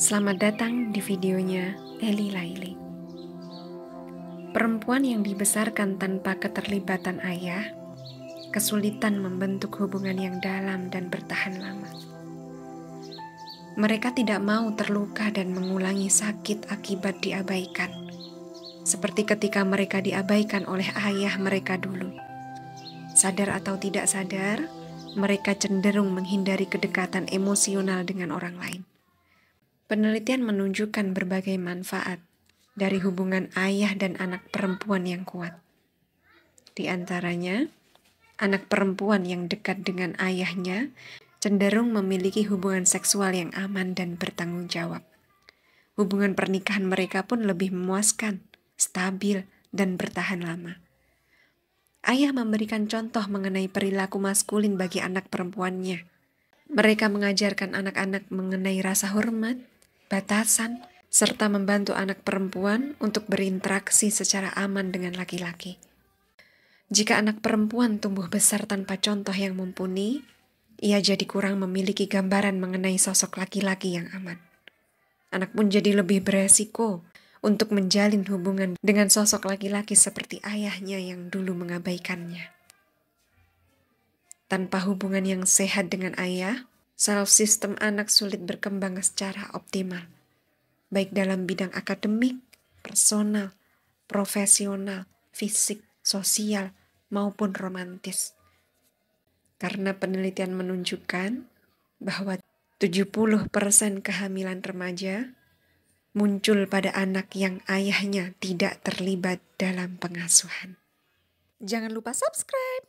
Selamat datang di videonya Eli Laili. Perempuan yang dibesarkan tanpa keterlibatan ayah, kesulitan membentuk hubungan yang dalam dan bertahan lama. Mereka tidak mau terluka dan mengulangi sakit akibat diabaikan, seperti ketika mereka diabaikan oleh ayah mereka dulu. Sadar atau tidak sadar, mereka cenderung menghindari kedekatan emosional dengan orang lain. Penelitian menunjukkan berbagai manfaat dari hubungan ayah dan anak perempuan yang kuat. Di antaranya, anak perempuan yang dekat dengan ayahnya cenderung memiliki hubungan seksual yang aman dan bertanggung jawab. Hubungan pernikahan mereka pun lebih memuaskan, stabil, dan bertahan lama. Ayah memberikan contoh mengenai perilaku maskulin bagi anak perempuannya. Mereka mengajarkan anak-anak mengenai rasa hormat, batasan, serta membantu anak perempuan untuk berinteraksi secara aman dengan laki-laki. Jika anak perempuan tumbuh besar tanpa contoh yang mumpuni, ia jadi kurang memiliki gambaran mengenai sosok laki-laki yang aman. Anak pun jadi lebih beresiko untuk menjalin hubungan dengan sosok laki-laki seperti ayahnya yang dulu mengabaikannya. Tanpa hubungan yang sehat dengan ayah, saraf sistem anak sulit berkembang secara optimal, baik dalam bidang akademik, personal, profesional, fisik, sosial, maupun romantis. Karena penelitian menunjukkan bahwa 70% kehamilan remaja muncul pada anak yang ayahnya tidak terlibat dalam pengasuhan. Jangan lupa subscribe.